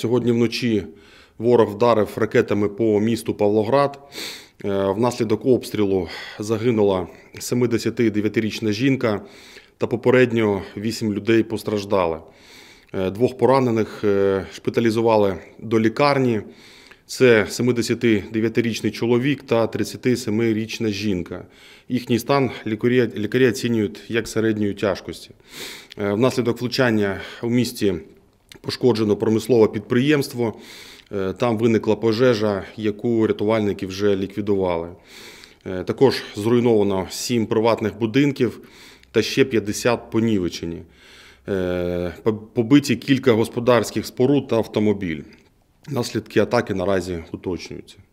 Сьогодні вночі ворог вдарив ракетами по місту Павлоград. Е, внаслідок обстрілу загинула 79-річна жінка та попередньо 8 людей постраждали. Е, двох поранених е, шпиталізували до лікарні. Це 79-річний чоловік та 37-річна жінка. Їхній стан лікарі оцінюють як середньої тяжкості. Внаслідок влучання у місті пошкоджено промислове підприємство. Е, там виникла пожежа, яку рятувальники вже ліквідували. Е, також зруйновано сім приватних будинків та ще 50 понівечені. Е, побиті кілька господарських споруд та автомобіль. Наслідки атаки наразі уточнюються.